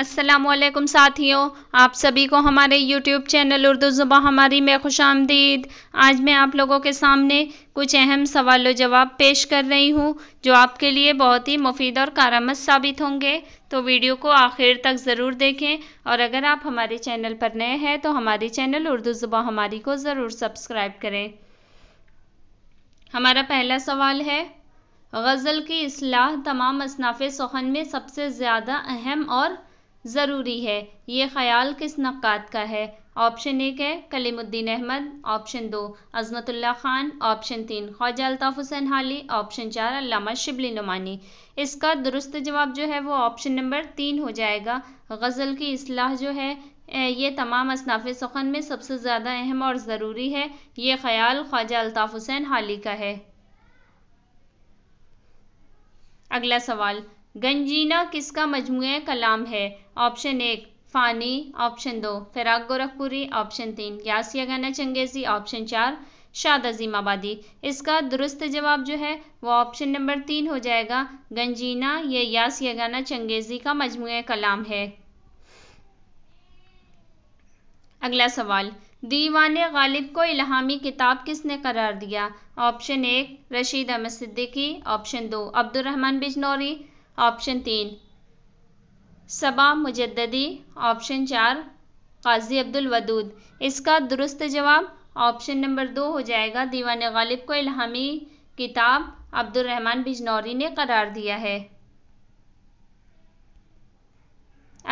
असलम साथियों आप सभी को हमारे YouTube चैनल उर्दू ज़ुबा हमारी में खुश आमदीद आज मैं आप लोगों के सामने कुछ अहम सवाल जवाब पेश कर रही हूँ जो आपके लिए बहुत ही मुफीद और कारामद साबित होंगे तो वीडियो को आखिर तक ज़रूर देखें और अगर आप हमारे चैनल पर नए हैं तो हमारे चैनल उर्दू ज़ुबा हमारी को ज़रूर सब्सक्राइब करें हमारा पहला सवाल है गज़ल की असलाह तमाम असनाफ़ सुखन में सबसे ज़्यादा अहम और ज़रूरी है ये ख्याल किस नकात का है ऑप्शन एक है कलीमुद्दीन अहमद ऑप्शन दो अजमतुल्ला खान ऑप्शन तीन ख्वाजा अल्ताफ़ हुसैन हाली ऑप्शन चार अलामा शिबली नुमानी इसका दुरुस्त जवाब जो है वो ऑप्शन नंबर तीन हो जाएगा गज़ल की असलाह जो है ये तमाम असनाफ़ सुखन में सबसे ज़्यादा अहम और ज़रूरी है ये ख्याल ख्वाजा अल्ताफ़ हुसैन हाली का है अगला सवाल गंजीना किसका मजमू कलाम है ऑप्शन एक फ़ानी ऑप्शन दो फिराक गोरखपुरी ऑप्शन तीन यासिया गाना चंगेजी ऑप्शन चार शाद अजीमाबादी इसका दुरुस्त जवाब जो है वो ऑप्शन नंबर तीन हो जाएगा गंजीना ये यासिया गाना चंगेजी का मजमू कलाम है अगला सवाल दीवान गालिब को इलाहामी किताब किसने करार दिया ऑप्शन एक रशीद अहमद सिद्दीकी ऑप्शन दो अब्दुलरहमान बिजनौरी ऑप्शन तीन सबा मुजदी ऑप्शन चार काजी अब्दुल वदूद इसका दुरुस्त जवाब ऑप्शन नंबर दो हो जाएगा दीवान गालिब को इलामी किताब अब्दुलरहमान बिजनौरी ने करार दिया है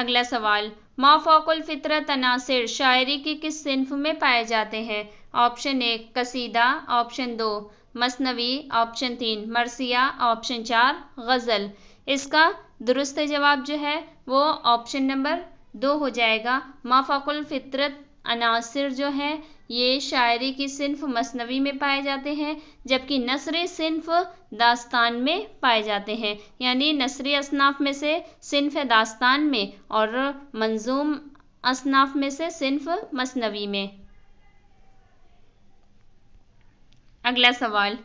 अगला सवाल माफोकुल तनासर शायरी की किस सिंफ में पाए जाते हैं ऑप्शन एक कसीदा ऑप्शन दो मसनवी ऑप्शन तीन मरसिया ऑप्शन चार गज़ल इसका दुरुस्त जवाब जो है वो ऑप्शन नंबर दो हो जाएगा माफाकुल फितरत अनासर जो है ये शायरी की सिंफ मसनवी में पाए जाते हैं जबकि नसर सिंफ दास्तान में पाए जाते हैं यानी नसरी असनाफ में से सिंफ दास्तान में और मंजूम असनाफ में से सिंफ मसनवी में अगला सवाल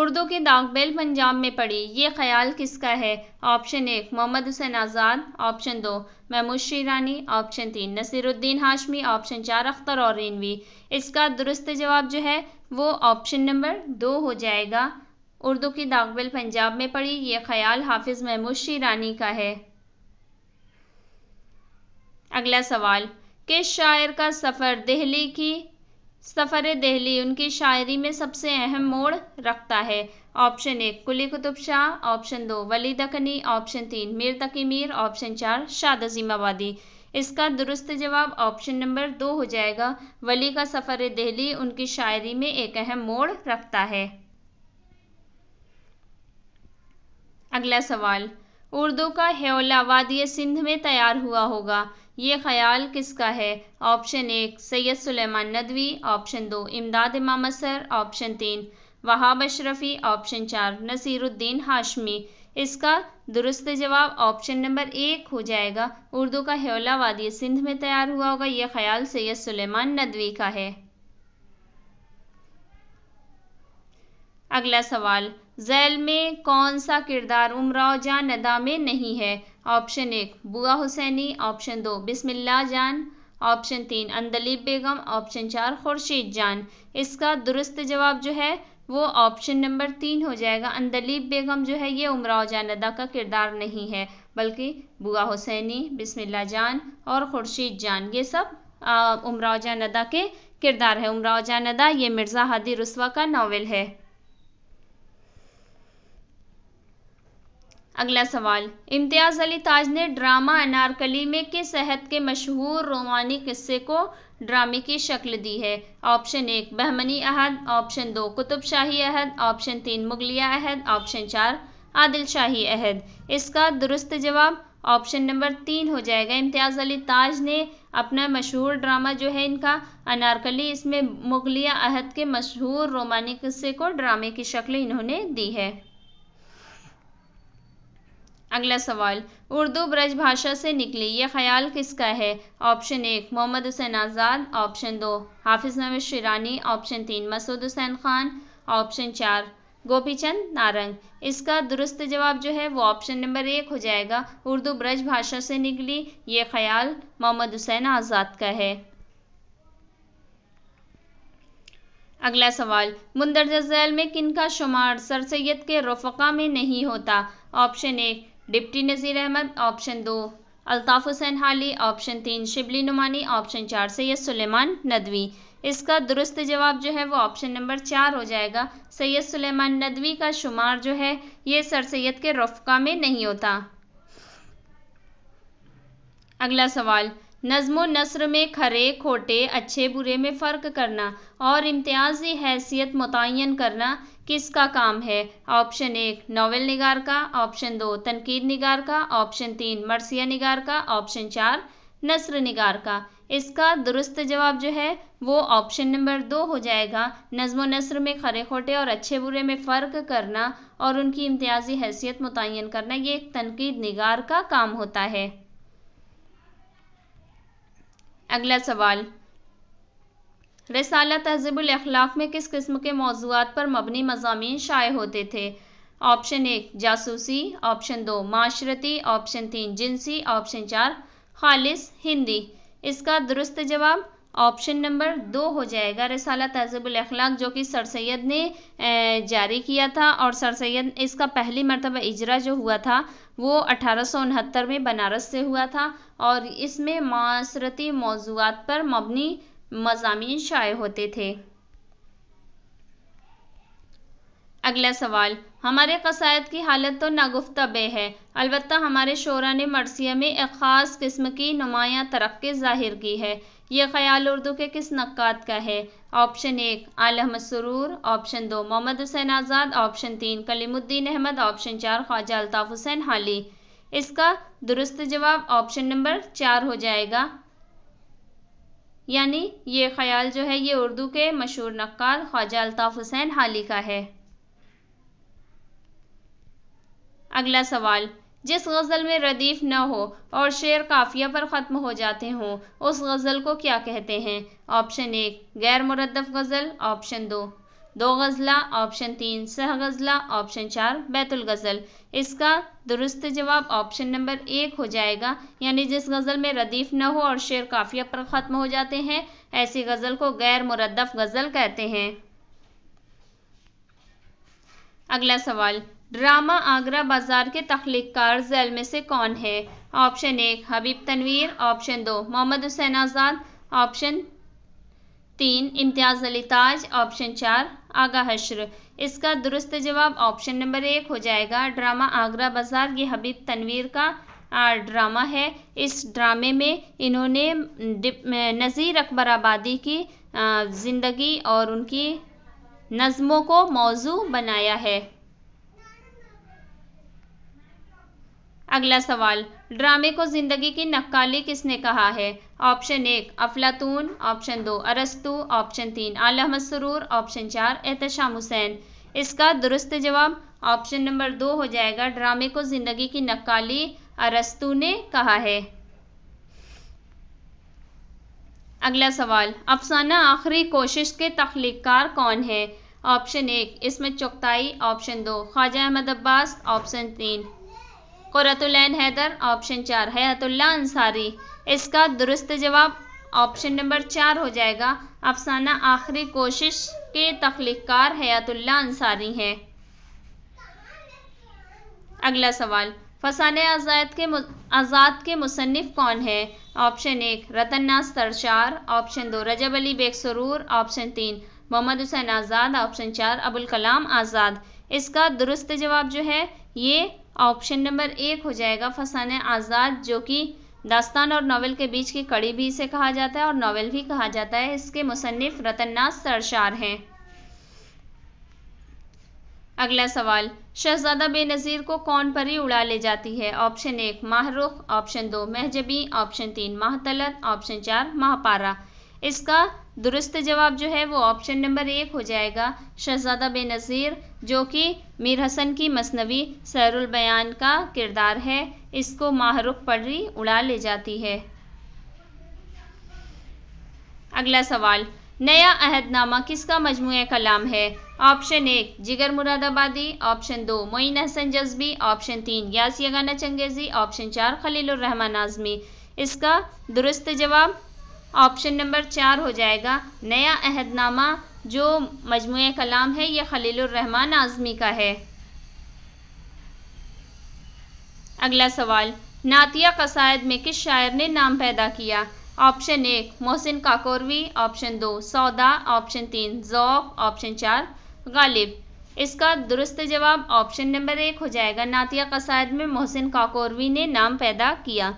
उर्दू की दागबेल पंजाब में पड़ी ये ख्याल किसका है ऑप्शन एक मोहम्मद हुसैन आज़ाद ऑप्शन दो महमूद शीरानी ऑप्शन तीन नसीरुद्दीन हाशमी ऑप्शन चार अख्तर और रेनवी इसका दुरुस्त जवाब जो है वो ऑप्शन नंबर दो हो जाएगा उर्दू की दागबेल पंजाब में पड़ी ये ख्याल हाफिज़ महमूद शीरानी का है अगला सवाल किस शायर का सफ़र दिल्ली की सफ़र दहली उनकी शायरी में सबसे अहम मोड़ रखता है ऑप्शन एक कुली कुतुब शाह ऑप्शन दो वली दखनी ऑप्शन तीन मीर तकी मीर ऑप्शन चार शाह दजीमाबादी इसका दुरुस्त जवाब ऑप्शन नंबर दो हो जाएगा वली का सफ़र दहली उनकी शायरी में एक अहम मोड़ रखता है अगला सवाल उर्दू का हेला वादी सिंध में तैयार हुआ होगा ये ख्याल किसका है ऑप्शन एक सैयद सुलेमान नदवी ऑप्शन दो इमदाद इमाम असर ऑप्शन तीन वहाब अशरफी ऑप्शन चार नसीरुद्दीन हाशमी इसका दुरुस्त जवाब ऑप्शन नंबर एक हो जाएगा उर्दू का हेला वादी सिंध में तैयार हुआ होगा यह ख्याल सैयद सुलेमान नदवी का है अगला सवाल जैल में कौन सा किरदार उमराव जान अदा में नहीं है ऑप्शन एक बुआ हुसैनी ऑप्शन दो बिस्मिल्ला जान ऑप्शन तीन अंदलीब बेगम ऑप्शन चार खुर्शीद जान इसका दुरुस्त जवाब जो है वो ऑप्शन नंबर तीन हो जाएगा अंदलीब बेगम जो है ये उमराव जान अदा का किरदार नहीं है बल्कि बुआ हुसैनी बिस्मिल्ला जान और खुर्शीद जान ये सब उमराव जान अदा के किरदार है उमराव जान अदा ये मिर्ज़ा हादी रसवा का नावल है अगला सवाल इम्तियाज़ अली ताज ने ड्रामा अनारकली में किस सेहत के मशहूर रोमानी किस्से को ड्रामे की शक्ल दी है ऑप्शन एक बहमनी अहद ऑप्शन दो कुतुब शाही अहद ऑप्शन तीन मुगलिया अहद ऑप्शन चार आदिल शाही अहद इसका दुरुस्त जवाब ऑप्शन नंबर तीन हो जाएगा इम्तियाज़ अली ताज ने अपना मशहूर ड्रामा जो है इनका अनारकली इसमें मुगलिया अहद के मशहूर रोमानी किस्से को ड्रामे की शक्ल इन्होंने दी है अगला सवाल उर्दू ब्रज भाषा से निकली यह ख्याल किसका है ऑप्शन एक मोहम्मद हुसैन आज़ाद ऑप्शन दो हाफिज़ नवेश शिरानी ऑप्शन तीन मसूद हुसैन खान ऑप्शन चार गोपीचंद नारंग इसका दुरुस्त जवाब जो है वो ऑप्शन नंबर एक हो जाएगा उर्दू ब्रज भाषा से निकली ये ख्याल मोहम्मद हुसैन आज़ाद का है अगला सवाल मुंदरजा जैल में किन का शुमार सर सैद के रफका में नहीं होता ऑप्शन एक डिप्टी नज़ीर अहमद ऑप्शन दो अल्ताफ़ हुसैन हाली ऑप्शन तीन शिबली नुमानी ऑप्शन चार सैयद सुलेमान नदवी इसका दुरुस्त जवाब जो है वो ऑप्शन नंबर चार हो जाएगा सैयद सुलेमान नदवी का शुमार जो है ये सर सैयद के रफ़ा में नहीं होता अगला सवाल नज़म नसर में खरे खोटे अच्छे बुरे में फ़र्क करना और इम्तियाज़ी हैसियत मुतन करना किसका काम है ऑप्शन एक नावल निगार का ऑप्शन दो तनकीद निगार का ऑप्शन तीन मरसिया निगार का ऑप्शन चार नसर निगार का इसका दुरुस्त जवाब जो है वो ऑप्शन नंबर दो हो जाएगा नज़म नसर में खरे खोटे और अच्छे बुरे में फ़र्क करना और उनकी इम्तियाज़ी हैसियत मुतन करना ये एक तनकीद निगार का काम होता है अगला सवाल रसाला तहजबुल अखलाक में किस किस्म के मौजूद पर मबनी मजामी शाये होते थे ऑप्शन एक जासूसी ऑप्शन दो माशरती ऑप्शन तीन जिनसी ऑप्शन चार खालिस हिंदी इसका दुरुस्त जवाब ऑप्शन नंबर दो हो जाएगा रसाला तहजीबल अखलाक जो कि सर सैद ने जारी किया था और सर सैद इसका पहली मरतबा इजरा जो हुआ था वो अठारह में बनारस से हुआ था और इसमें माशरती मौजूद पर मबनी मजामी शाये होते थे अगला सवाल हमारे कसायद की हालत तो नागुफ्ता बे है अलबत् हमारे शोरा ने मरसिया में एक ख़ास किस्म की नुमाया तरक्की जाहिर की है यह ख्याल उर्दू के किस नक्त का है ऑप्शन एक आलम सरूर ऑप्शन दो मोहम्मद हुसैन आज़ाद ऑप्शन तीन कलीमुद्दीन अहमद ऑप्शन चार ख्वाजा अल्ताफ़ हुसैन हाली इसका दुरुस्त जवाब ऑप्शन नंबर चार हो जाएगा यानी ये ख्याल जो है ये उर्दू के मशहूर नक्काल ख्वाजा अल्ताफ़ हुसैन हाली का है अगला सवाल जिस गज़ल में रदीफ न हो और शेर काफिया पर ख़त्म हो जाते हों उस गज़ल को क्या कहते हैं ऑप्शन एक गैर मुरदफ गज़ल ऑप्शन दो दो गज़ला ऑप्शन तीन सह गज़ला ऑप्शन चार बैतुल गज़ल इसका दुरुस्त जवाब ऑप्शन नंबर एक हो जाएगा यानी जिस गज़ल में रदीफ न हो और शेर काफिया पर ख़त्म हो जाते हैं ऐसी गज़ल को गैर मुरदफ गज़ल कहते हैं अगला सवाल ड्रामा आगरा बाजार के तख्लीकार जैल में से कौन है ऑप्शन एक हबीब तनवीर ऑप्शन दो मोहम्मद हुसैन आज़ाद ऑप्शन तीन इम्तियाज़ अली ताज ऑप्शन चार आगा हश्र इसका दुरुस्त जवाब ऑप्शन नंबर एक हो जाएगा ड्रामा आगरा बाजार ये हबीब तनवीर का ड्रामा है इस ड्रामे में इन्होंने नज़ीर अकबर आबादी की ज़िंदगी और उनकी नज़मों को मौजू बनाया है अगला सवाल ड्रामे को जिंदगी की नक्काली किसने कहा है ऑप्शन एक अफलातून ऑप्शन दो अरस्तु ऑप्शन तीन आलम सरूर ऑप्शन चार एहतशाम हुसैन इसका दुरुस्त जवाब ऑप्शन नंबर दो हो जाएगा ड्रामे को जिंदगी की नक्काली अरस्तु ने कहा है अगला सवाल अफसाना आखिरी कोशिश के तख्लीकार कौन है ऑप्शन एक इसमें चुगताई ऑप्शन दो ख्वाजा अहमद अब्बास ऑप्शन तीन कुरतुलैन हैदर ऑप्शन चार हयातुल्ला अंसारी इसका दुरुस्त जवाब ऑप्शन नंबर चार हो जाएगा अफसाना आखिरी कोशिश के तख्लीकार हयातुल्ला अंसारी हैं अगला सवाल फसान आज़ाद के आज़ाद के मुसनफ़ कौन है ऑप्शन एक नाज तरशार ऑप्शन दो रजब अली बेग सरूर ऑप्शन तीन मोहम्मद हुसैन आज़ाद ऑप्शन चार अबुल कलाम आज़ाद इसका दुरुस्त जवाब जो है ये ऑप्शन नंबर एक हो जाएगा फसाने आज़ाद जो कि दास्तान और नावल के बीच की कड़ी भी इसे कहा जाता है और नावल भी कहा जाता है इसके मुसनफ़ रतन्नाथ सरशार हैं अगला सवाल शहजादा बेनज़ीर को कौन परी उड़ा ले जाती है ऑप्शन एक माहरुख ऑप्शन दो महजबी ऑप्शन तीन माहतलत ऑप्शन चार महापारा इसका दुरुस्त जवाब जो है वो ऑप्शन नंबर एक हो जाएगा शहजादा बेनज़ीर जो कि मीर हसन की मसनवी सैरुल बयान का किरदार है इसको माहरुख परी उड़ा ले जाती है अगला सवाल नया अहदनामा किसका मजमु कलाम है ऑप्शन एक जिगर मुरादाबादी ऑप्शन दो मोइन हसन जज्बी ऑप्शन तीन यासियागाना चंगेजी ऑप्शन चार खलील रहमान आज़मी इसका दुरुस्त जवाब ऑप्शन नंबर चार हो जाएगा नया अहदनामा जो मजमू कलाम है यह खलीलरहमान आज़मी का है अगला सवाल नातिया कसायद में किस शायर ने नाम पैदा किया ऑप्शन एक मोहसिन काकोरवी ऑप्शन दो सौदा ऑप्शन तीन जौफ ऑप्शन चार गालिब इसका दुरुस्त जवाब ऑप्शन नंबर एक हो जाएगा नातिया कसायद में मोहसिन काकोरवी ने नाम पैदा किया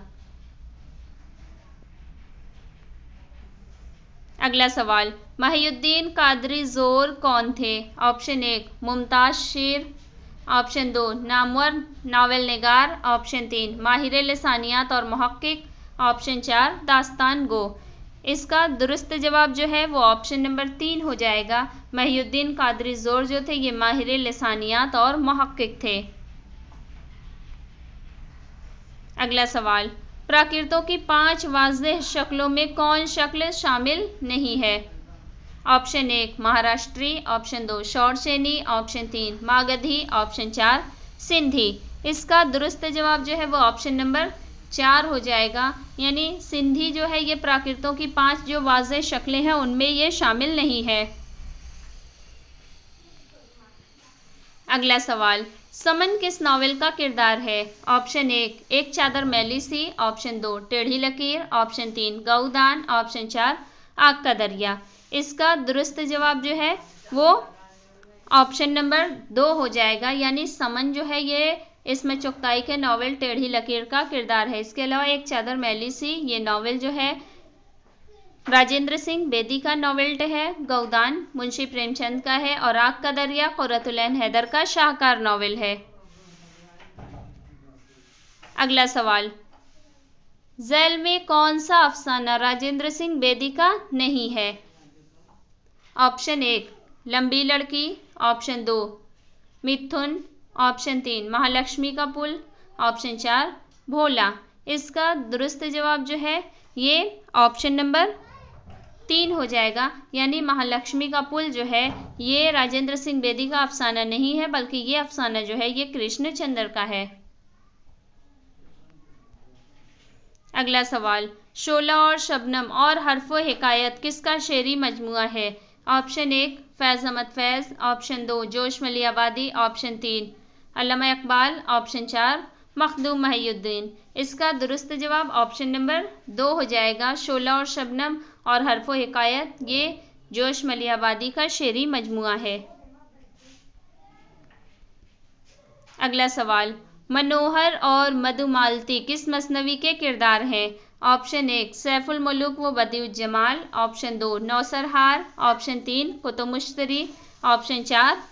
अगला सवाल महुद्दीन कादरी जोर कौन थे ऑप्शन एक मुमताज शेर ऑप्शन दो नामवर नावल नगार ऑप्शन तीन माहिर लसानियात और महक्क ऑप्शन चार दास्तान गो इसका दुरुस्त जवाब जो है वो ऑप्शन नंबर तीन हो जाएगा महियुद्दीन कादरी जोर जो थे ये माहिर लसानियात और महक्क थे अगला सवाल प्राकृतों की पांच वाजे शक्लों में कौन शक्ल शामिल नहीं है ऑप्शन एक महाराष्ट्री ऑप्शन दो शौरसेनी ऑप्शन तीन मागधी ऑप्शन चार सिंधी इसका दुरुस्त जवाब जो है वो ऑप्शन नंबर चार हो जाएगा यानी सिंधी जो है ये प्राकृतों की पांच जो वाज शक्लें हैं उनमें ये शामिल नहीं है अगला सवाल समन किस नावल का किरदार है ऑप्शन एक एक चादर मैली सी ऑप्शन दो टेढ़ी लकीर ऑप्शन तीन गऊदान ऑप्शन चार आग का दरिया इसका दुरुस्त जवाब जो है वो ऑप्शन नंबर दो हो जाएगा यानी समन जो है ये इसमें चुकताई के नावल टेढ़ी लकीर का किरदार है इसके अलावा एक चादर मैली सी ये नावल जो है राजेंद्र सिंह बेदी का नॉवेल्ट है गौदान मुंशी प्रेमचंद का है और आग का दरिया कुरतुलैन हैदर का शाहकार नॉवेल है अगला सवाल जैल में कौन सा अफसाना राजेंद्र सिंह बेदी का नहीं है ऑप्शन एक लंबी लड़की ऑप्शन दो मिथुन ऑप्शन तीन महालक्ष्मी का पुल ऑप्शन चार भोला इसका दुरुस्त जवाब जो है ये ऑप्शन नंबर तीन हो जाएगा यानी महालक्ष्मी का पुल जो है ये राजेंद्र सिंह बेदी का अफसाना नहीं है बल्कि ये अफसाना जो है ये कृष्ण चंद्र का है अगला सवाल शोला और शबनम और हरफ हिकायत किसका शेरी मजमु है ऑप्शन एक फैज़ अहमद फैज़ ऑप्शन दो जोश मलियाबादी ऑप्शन तीन अलामा इकबाल ऑप्शन चार मखदूम महुद्दीन इसका दुरुस्त जवाब ऑप्शन नंबर दो हो जाएगा शोला और शबनम और हरफ हकायत ये जोश मलियाबादी का शेरी मजमू है अगला सवाल मनोहर और मधुमालती किस मसनवी के किरदार हैं ऑप्शन एक सैफुल मुलुक व बदीउ जमाल ऑप्शन दो नौसरहार ऑप्शन तीन कुतुमुश्तरी ऑप्शन चार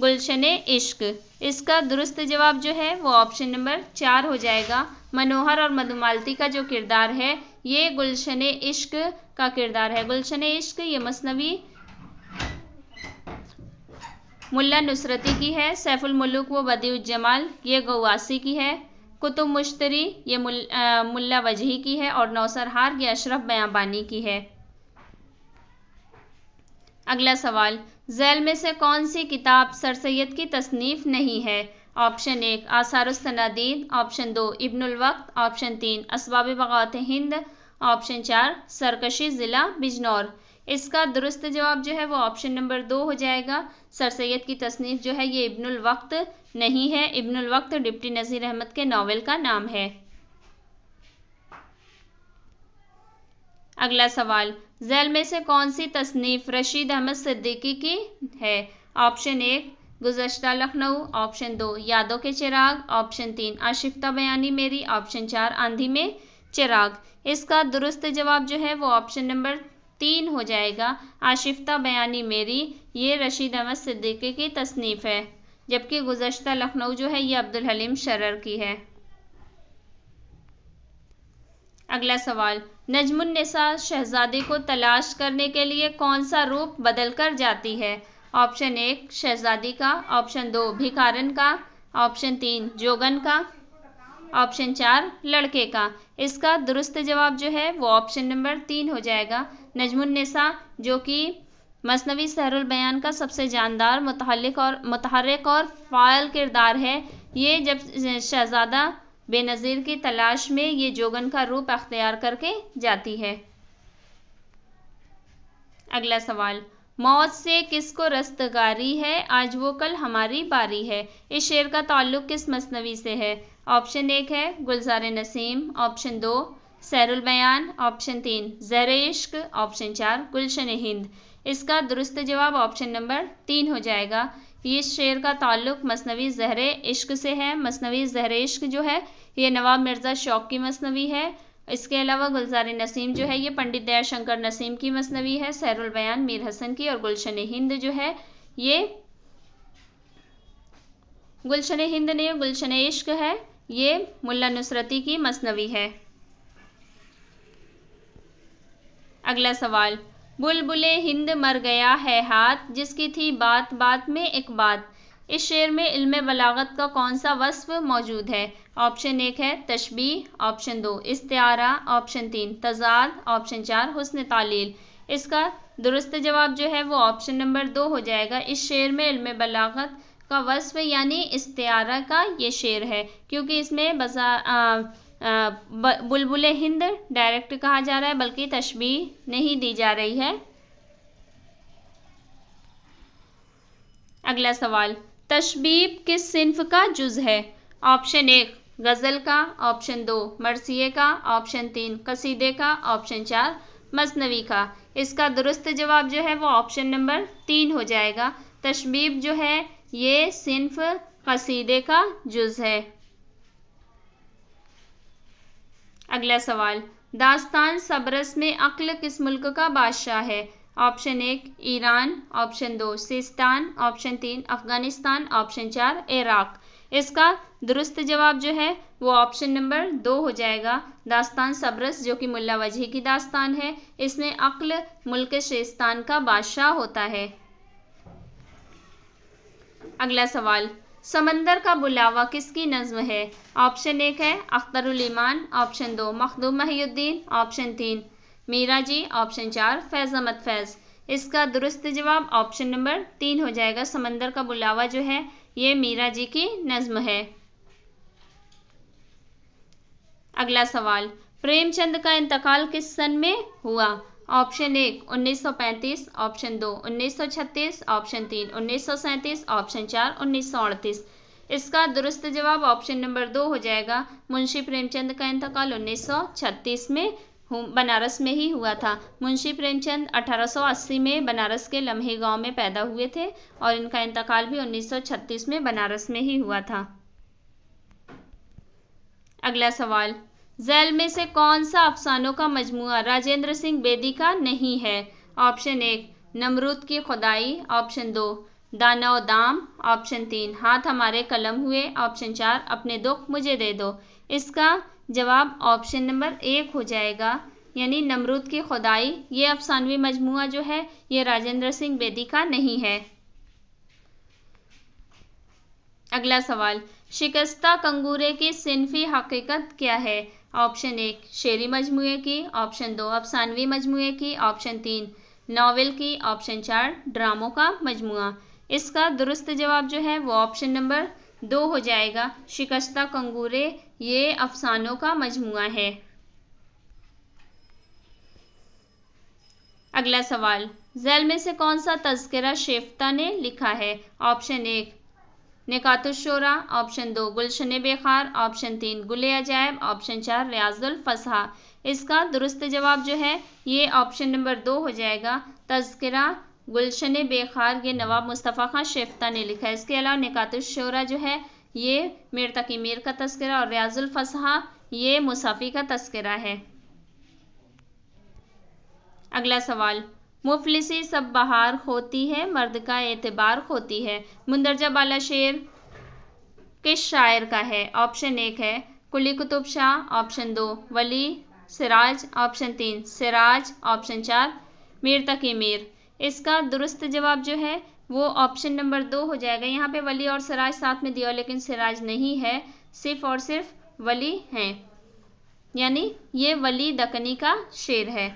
गुलशन इश्क इसका दुरुस्त जवाब जो है वो ऑप्शन नंबर चार हो जाएगा मनोहर और मधुमालती का जो किरदार है ये गुलशन इश्क का किरदार है गुलशन इश्क ये मसनवी मुल्ला नुसरती की है सैफुल मुल्क व बदीउजमाल ये गौवासी की है कुतुब मुश्तरी ये मुल, आ, मुल्ला वजही की है और नौसरहार ये अशरफ बयाबानी की है अगला सवाल जैल में से कौन सी किताब सर सैद की तसनीफ नहीं है ऑप्शन एक आसारसनादीद ऑप्शन दो इब्नुल वक्त ऑप्शन तीन असबाब बगात हिंद ऑप्शन चार सरकशी ज़िला बिजनौर इसका दुरुस्त जवाब जो है वो ऑप्शन नंबर दो हो जाएगा सर सैद की तसनीफ़ जो है ये इब्नुल वक्त नहीं है इब्नुल वक्त डिप्टी नज़ीर अहमद के नावल का नाम है अगला सवाल जैल में से कौन सी तसनीफ़ रशीद अहमद सिद्दीकी की है ऑप्शन एक गुजशत लखनऊ ऑप्शन दो यादों के चिराग ऑप्शन तीन आशिफ्ता बयानी मेरी ऑप्शन चार आंधी में चिराग इसका दुरुस्त जवाब जो है वो ऑप्शन नंबर तीन हो जाएगा आशिफ्ता बयानी मेरी ये रशीद अहमद सिद्दीकी की तसनीफ़ है जबकि गुजशत लखनऊ जो है ये अब्दुल हलीम शरर की है अगला सवाल नजमुन्निसा शहजादी को तलाश करने के लिए कौन सा रूप बदल कर जाती है ऑप्शन एक शहजादी का ऑप्शन दो भिकारन का ऑप्शन तीन जोगन का ऑप्शन चार लड़के का इसका दुरुस्त जवाब जो है वो ऑप्शन नंबर तीन हो जाएगा नजमुन जो कि मसनवी सहरुल बयान का सबसे जानदार मतहलक और मतहरक और फायल किरदार है ये जब शहजादा बेनज़ीर की तलाश में ये जोगन का रूप अख्तियार करके जाती है अगला सवाल मौत से किसको रस्तगारी है आज वो कल हमारी बारी है इस शेर का ताल्लुक किस मसनवी से है ऑप्शन एक है गुलजार नसीम ऑप्शन दो सैरुल बयान ऑप्शन तीन जर इश्क ऑप्शन चार गुलशन हिंद इसका दुरुस्त जवाब ऑप्शन नंबर तीन हो जाएगा ये शेर का ताल्लुक मसनवी जहर इश्क से है मसनवी जहर इश्क जो है ये नवाब मिर्ज़ा शौक की मसनवी है इसके अलावा गुलजार नसीम जो है ये पंडित दयाशंकर नसीम की मसनवी है सैरुल बयान मीर हसन की और गुलशन हिंद जो है ये गुलशन हिंद ने गुलशन इश्क है ये मुल्ला नुसरती की मसनवी है अगला सवाल बुलबुले हिंद मर गया है हाथ जिसकी थी बात बात में एक बात इस शेर में इल्म बलागत का कौन सा वस्फ मौजूद है ऑप्शन एक है तशबी ऑप्शन दो इस्तारा ऑप्शन तीन तजाद ऑप्शन चार हसन तालील इसका दुरुस्त जवाब जो है वो ऑप्शन नंबर दो हो जाएगा इस शेर में इल्म बलागत का वस्फ यानी इस्तारा का ये शेर है क्योंकि इसमें बजा बुलबुल हिंद डायरेक्ट कहा जा रहा है बल्कि तशबी नहीं दी जा रही है अगला सवाल तशबीब किस सिंफ का जुज है ऑप्शन एक गज़ल का ऑप्शन दो मरसिए का ऑप्शन तीन कसीदे का ऑप्शन चार मसनवी का इसका दुरुस्त जवाब जो है वो ऑप्शन नंबर तीन हो जाएगा तशबीब जो है ये सिंफ कसीदे का जुज है अगला सवाल दास्तान सबरस में अक्ल किस मुल्क का बादशाह है ऑप्शन एक ईरान ऑप्शन दो सिस्तान ऑप्शन तीन अफगानिस्तान ऑप्शन चार इराक इसका दुरुस्त जवाब जो है वो ऑप्शन नंबर दो हो जाएगा दास्तान सबरस जो कि मुल्ला वजह की दास्तान है इसमें अक्ल मुल्क शेस्तान का बादशाह होता है अगला सवाल समंदर का बुलावा किसकी नज्म है ऑप्शन एक है अख्तरुल ईमान ऑप्शन दो मखदूम महियुद्दीन ऑप्शन तीन मीरा जी ऑप्शन चार फैज अहमद फैज इसका दुरुस्त जवाब ऑप्शन नंबर तीन हो जाएगा समंदर का बुलावा जो है ये मीरा जी की नज्म है अगला सवाल प्रेमचंद का इंतकाल किस सन में हुआ ऑप्शन एक 1935 ऑप्शन दो 1936 ऑप्शन तीन 1937 ऑप्शन चार 1938 इसका दुरुस्त जवाब ऑप्शन नंबर दो हो जाएगा मुंशी प्रेमचंद का इंतकाल 1936 में बनारस में ही हुआ था मुंशी प्रेमचंद 1880 में बनारस के लम्हे गांव में पैदा हुए थे और इनका इंतकाल भी 1936 में बनारस में ही हुआ था अगला सवाल जैल में से कौन सा अफसानों का मजमुआ राजेंद्र सिंह बेदी का नहीं है ऑप्शन एक नमरूद की खुदाई ऑप्शन दो दाना दाम ऑप्शन तीन हाथ हमारे कलम हुए ऑप्शन चार अपने दुख मुझे दे दो इसका जवाब ऑप्शन नंबर एक हो जाएगा यानी नमरूद की खुदाई ये अफसानवी मजमु जो है ये राजेंद्र सिंह बेदी का नहीं है अगला सवाल शिकस्ता कंगूरे की सिनफी हकीकत क्या है ऑप्शन एक शेरी मजमु की ऑप्शन दो अफसानवी मजमु की ऑप्शन तीन नावल की ऑप्शन चार ड्रामों का मजमु इसका दुरुस्त जवाब जो है वो ऑप्शन नंबर दो हो जाएगा शिकस्ता कंगूरे ये अफसानों का मजमु है अगला सवाल जैल में से कौन सा तस्करा शेफ्ता ने लिखा है ऑप्शन एक निकातुशोरा ऑप्शन दो गुलशन बेखार ऑप्शन तीन गुले अजायब ऑप्शन चार रियाजुल फसहा इसका दुरुस्त जवाब जो है ये ऑप्शन नंबर दो हो जाएगा तस्करा गुलशन बेखार ये नवाब मुस्तफ़ा खां शेफ्ता ने लिखा है इसके अलावा निकातुशोरा जो है ये तकी मीर का तस्करा और रियाजुलफसहा ये मुसाफी का तस्करा है अगला सवाल मुफलिसी सब बहार होती है मर्द का एतबार होती है मुंदरजा बाला शेर किस शायर का है ऑप्शन एक है कुली कुतुब शाह ऑप्शन दो वली सिराज ऑप्शन तीन सिराज ऑप्शन चार मीर तकी मीर इसका दुरुस्त जवाब जो है वो ऑप्शन नंबर दो हो जाएगा यहाँ पे वली और सराज साथ में दिया लेकिन सराज नहीं है सिर्फ और सिर्फ वली हैं यानी ये वली दकनी का शेर है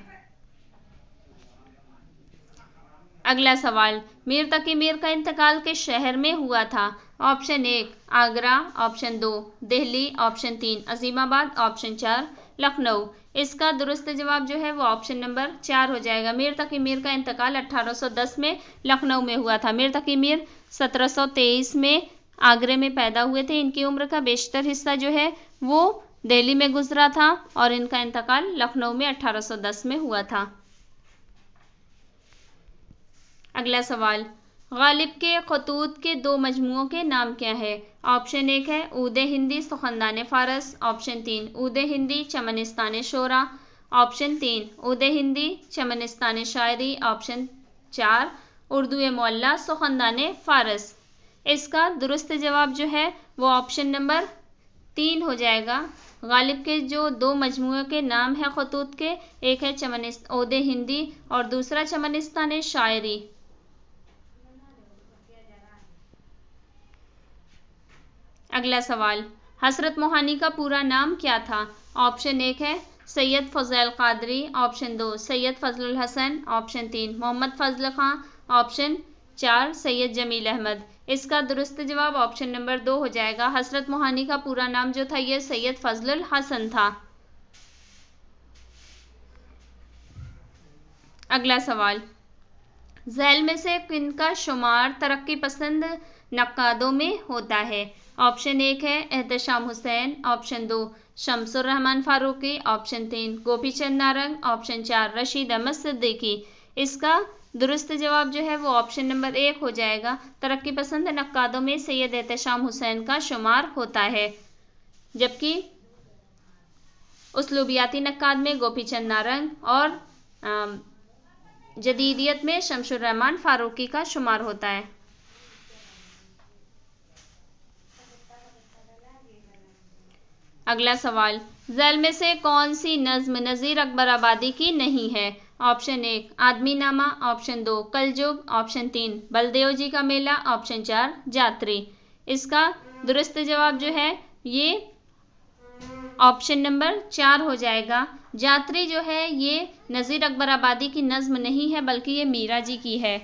अगला सवाल मीर तकी मीर का इंतकाल के शहर में हुआ था ऑप्शन एक आगरा ऑप्शन दो दिल्ली ऑप्शन तीन अजीमाबाद ऑप्शन चार लखनऊ इसका दुरुस्त जवाब जो है वो ऑप्शन नंबर चार हो जाएगा मीर तकी मीर का इंतकाल 1810 में लखनऊ में हुआ था मीर तकी मीर 1723 में आगरे में पैदा हुए थे इनकी उम्र का बेशतर हिस्सा जो है वो दिल्ली में गुजरा था और इनका इंतकाल लखनऊ में 1810 में हुआ था अगला सवाल गालिब के खतूत के दो मजमुओं के नाम क्या है ऑप्शन एक है उद हिंदी सुखंदान फारस ऑप्शन तीन उद हिंदी चमनिस्तान शोरा ऑप्शन तीन उद हिंदी चमनिस्तान शायरी ऑप्शन चार उर्दू मोल्ला सुखंदान फारस इसका दुरुस्त जवाब जो है वो ऑप्शन नंबर तीन हो जाएगा गालिब के जो दो मजमू के नाम है खतूत के एक है चमनिस्त उद हिंदी और दूसरा चमनिस्तान शायरी अगला सवाल हसरत मोहानी का पूरा नाम क्या था ऑप्शन एक है सैयद फजल कादरी ऑप्शन दो सैयद फजल हसन ऑप्शन तीन मोहम्मद फजल खां ऑप्शन चार सैयद जमील अहमद इसका दुरुस्त जवाब ऑप्शन नंबर दो हो जाएगा हसरत मोहानी का पूरा नाम जो था यह सैयद फजल हसन था अगला सवाल जैल में से किन का शुमार तरक्की पसंद नक्कादों में होता है ऑप्शन एक है एहतशाम हुसैन ऑप्शन दो शमसुर रहमान फारूकी ऑप्शन तीन गोपी चंद नारंग ऑप्शन चार रशीद अहमद सिद्दीकी इसका दुरुस्त जवाब जो है वो ऑप्शन नंबर एक हो जाएगा तरक्की पसंद नक्कादों में सैयद एहतशाम हुसैन का शुमार होता है जबकि उसलूबियाती नक्काद में गोपी चंद नारंग और जदीदियत में शमशुर रहमान फारूकी का शुमार होता है अगला सवाल जैल में से कौन सी नज्म नज़ीर अकबर आबादी की नहीं है ऑप्शन एक आदमी नामा ऑप्शन दो कलजुग ऑप्शन तीन बलदेव जी का मेला ऑप्शन चार जात्री इसका दुरुस्त जवाब जो है ये ऑप्शन नंबर चार हो जाएगा जात्री जो है ये नज़ीर अकबर आबादी की नज्म नहीं है बल्कि ये मीरा जी की है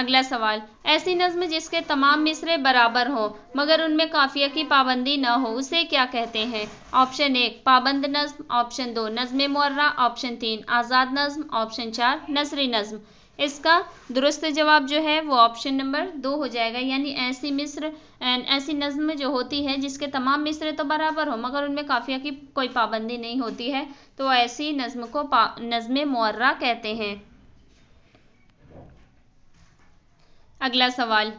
अगला सवाल ऐसी नज्म जिसके तमाम मिसरे बराबर हों मगर उनमें काफिया की पाबंदी न हो उसे क्या कहते हैं ऑप्शन एक पाबंद नज्म ऑप्शन दो नज्म मुर्रा ऑप्शन तीन आज़ाद नज्म ऑप्शन चार नसरी नज्म इसका दुरुस्त जवाब जो है वो ऑप्शन नंबर दो हो जाएगा यानी ऐसी मिस्र ऐसी नज्म जो होती है जिसके तमाम मिसरे तो बराबर हो मगर उनमें काफिया की कोई पाबंदी नहीं होती है तो ऐसी नज्म को नज्म मुर्रा कहते हैं अगला सवाल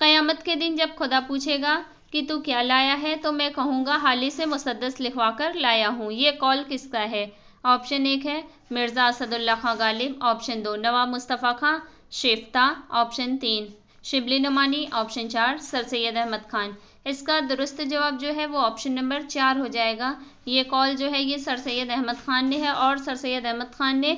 क़यामत के दिन जब खुदा पूछेगा कि तू क्या लाया है तो मैं कहूँगा हाल ही से मुसदस लिखवा कर लाया हूँ ये कॉल किसका है ऑप्शन एक है मिर्ज़ा असदुल्ला खां गालिब ऑप्शन दो नवाब मुस्तफ़ा खां शेफ्ता ऑप्शन तीन शिबली नुमानी ऑप्शन चार सर सैद अहमद खान इसका दुरुस्त जवाब जो है वो ऑप्शन नंबर चार हो जाएगा ये कॉल जो है ये सर सैद अहमद ख़ान ने है और सर सैद अहमद ख़ान ने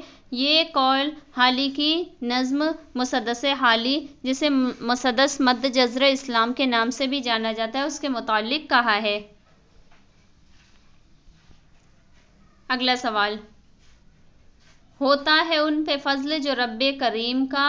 ये कॉल हाली की नज़म मुसदस हाली जिसे मुसदस मद जजर इस्लाम के नाम से भी जाना जाता है उसके मुतालिक कहा है अगला सवाल होता है उन पे फजल जो रब करीम का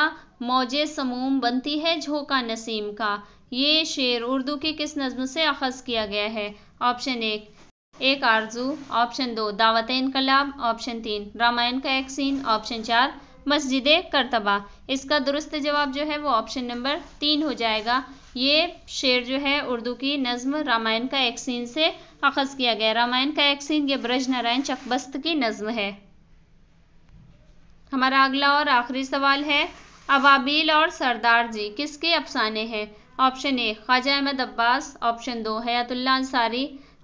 मौजे समूम बनती है झोंका नसीम का ये शेर उर्दू की किस नज्म से अखज़ किया गया है ऑप्शन एक एक आरजू ऑप्शन दो दावत इनकलाब ऑप्शन तीन रामायण का एक सीन ऑप्शन चार मस्जिद करतबा इसका दुरुस्त जवाब जो है वो ऑप्शन नंबर तीन हो जाएगा ये शेर जो है उर्दू की नज़म रामायण का एक सीन से अखज़ किया गया रामायण का एक सीन ये ब्रज नारायण चकबस्त की नज़म है हमारा अगला और आखिरी सवाल है अबाबील और सरदार जी किसके अफसाने हैं option A Khwaja Ahmad Abbas option दो हयातुल्ला अंसारी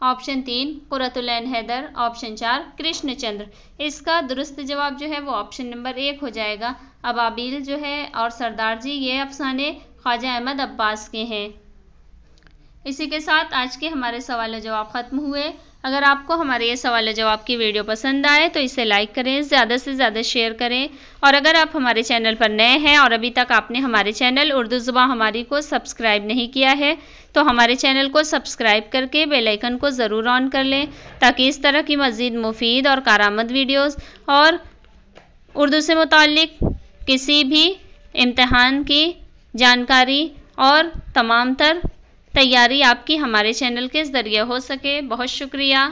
ऑप्शन तीन कुरतुलैन हैदर ऑप्शन चार कृष्णचंद्र इसका दुरुस्त जवाब जो है वो ऑप्शन नंबर एक हो जाएगा अबाबील जो है और सरदार जी ये अफसाने ख्वाजा अहमद अब्बास के हैं इसी के साथ आज के हमारे सवाल जवाब ख़त्म हुए अगर आपको हमारे ये सवाल जवाब की वीडियो पसंद आए तो इसे लाइक करें ज़्यादा से ज़्यादा शेयर करें और अगर आप हमारे चैनल पर नए हैं और अभी तक आपने हमारे चैनल उर्दू ज़ुबा हमारी को सब्सक्राइब नहीं किया है तो हमारे चैनल को सब्सक्राइब करके बेलाइकन को ज़रूर ऑन कर लें ताकि इस तरह की मज़ीद मुफीद और कारामद वीडियोज़ और उर्दू से मुतक किसी भी इम्तहान की जानकारी और तमाम तर तैयारी आपकी हमारे चैनल के ज़रिए हो सके बहुत शुक्रिया